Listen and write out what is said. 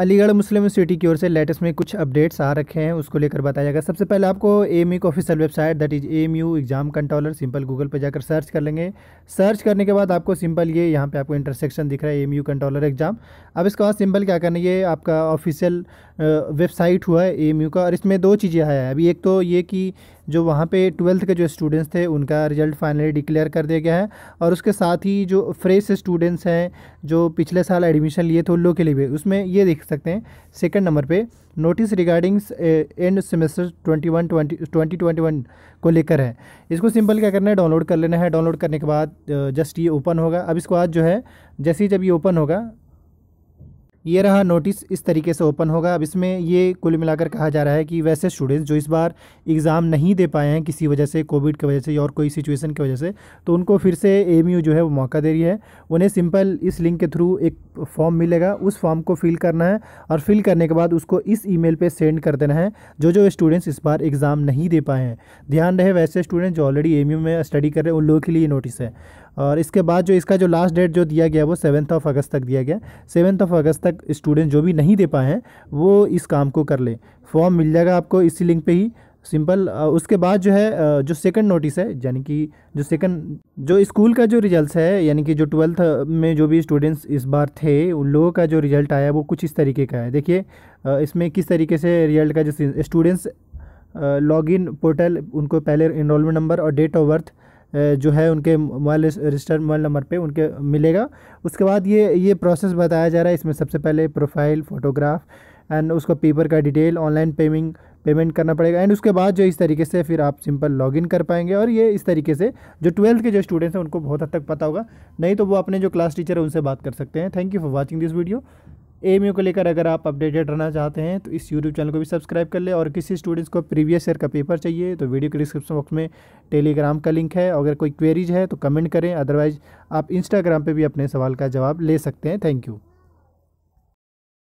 अलीगढ़ मुस्लिम university की ओर से latest में कुछ अपडेट्स आ रखे हैं उसको लेकर बताया जाएगा सबसे पहले आपको एम का official website that is M U exam controller simple Google पर जाकर सर्च कर लेंगे सर्च करने के बाद आपको सिंपल ये यहाँ पे आपको इंटरसेक्शन दिख रहा है एम यू कंट्रोलर एग्जाम अब इसके बाद सिंपल क्या करना ये आपका ऑफिशियल वेबसाइट हुआ है एम का और इसमें दो चीज़ें आया है अभी एक तो ये कि जो वहाँ पे ट्वेल्थ के जो स्टूडेंट्स थे उनका रिज़ल्ट फाइनली डिक्लेयर कर दिया गया है और उसके साथ ही जो फ्रेश स्टूडेंट्स हैं जो पिछले साल एडमिशन लिए थे उन लोगों के लिए भी उसमें ये देख सकते हैं सेकेंड नंबर पर notice regarding end semester twenty one twenty twenty twenty one को लेकर है इसको सिंपल क्या करना है डाउनलोड कर लेना है डाउनलोड करने के बाद जस्ट uh, ये ओपन होगा अब इसको आज जो है जैसे ही जब ये ओपन होगा ये रहा नोटिस इस तरीके से ओपन होगा अब इसमें ये कुल मिलाकर कहा जा रहा है कि वैसे स्टूडेंट्स जो इस बार एग्ज़ाम नहीं दे पाए हैं किसी वजह से कोविड की वजह से या और कोई सिचुएशन की वजह से तो उनको फिर से एम जो है वो मौका दे रही है उन्हें सिंपल इस लिंक के थ्रू एक फॉर्म मिलेगा उस फॉर्म को फिल करना है और फिल करने के बाद उसको इस ई मेल सेंड कर देना है जो जो स्टूडेंट्स इस बार एग्ज़ाम नहीं दे पाए हैं ध्यान रहे वैसे स्टूडेंट जो ऑलरेडी एम में स्टडी कर रहे हैं उन लोगों के लिए नोटिस है और इसके बाद जो इसका जो लास्ट डेट जो दिया गया वो सेवन्थ ऑफ अगस्त तक दिया गया सेवन्थ ऑफ अगस्त तक स्टूडेंट जो भी नहीं दे पाए हैं वो इस काम को कर लें फॉर्म मिल जाएगा आपको इसी लिंक पर ही सिंपल उसके बाद जो है जो सेकंड नोटिस है यानी कि जो सेकंड जो स्कूल का जो रिजल्ट्स है यानी कि जो ट्वेल्थ में जो भी स्टूडेंट्स इस बार थे उन लोगों का जो रिजल्ट आया वो कुछ इस तरीके का है देखिए इसमें किस तरीके से रिजल्ट का जो स्टूडेंट्स लॉगिन पोर्टल उनको पहले इनरोलमेंट नंबर और डेट ऑफ बर्थ जो है उनके मोबाइल रजिस्टर्ड मोबाइल नंबर पे उनके मिलेगा उसके बाद ये ये प्रोसेस बताया जा रहा है इसमें सबसे पहले प्रोफाइल फोटोग्राफ एंड उसको पेपर का डिटेल ऑनलाइन पेमिंग पेमेंट करना पड़ेगा एंड उसके बाद जो इस तरीके से फिर आप सिंपल लॉगिन कर पाएंगे और ये इस तरीके से जो ट्वेल्थ के जो स्टूडेंट्स हैं उनको बहुत हद तक पता होगा नहीं तो वो अपने जो क्लास टीचर है उनसे बात कर सकते हैं thank you for watching this video एम को लेकर अगर आप अपडेटेड रहना चाहते हैं तो इस यूट्यूब चैनल को भी सब्सक्राइब कर लें और किसी स्टूडेंट्स को प्रीवियस ईयर का पेपर चाहिए तो वीडियो के डिस्क्रिप्शन बॉक्स में टेलीग्राम का लिंक है अगर कोई क्वेरीज है तो कमेंट करें अदरवाइज़ आप इंस्टाग्राम पर भी अपने सवाल का जवाब ले सकते हैं थैंक यू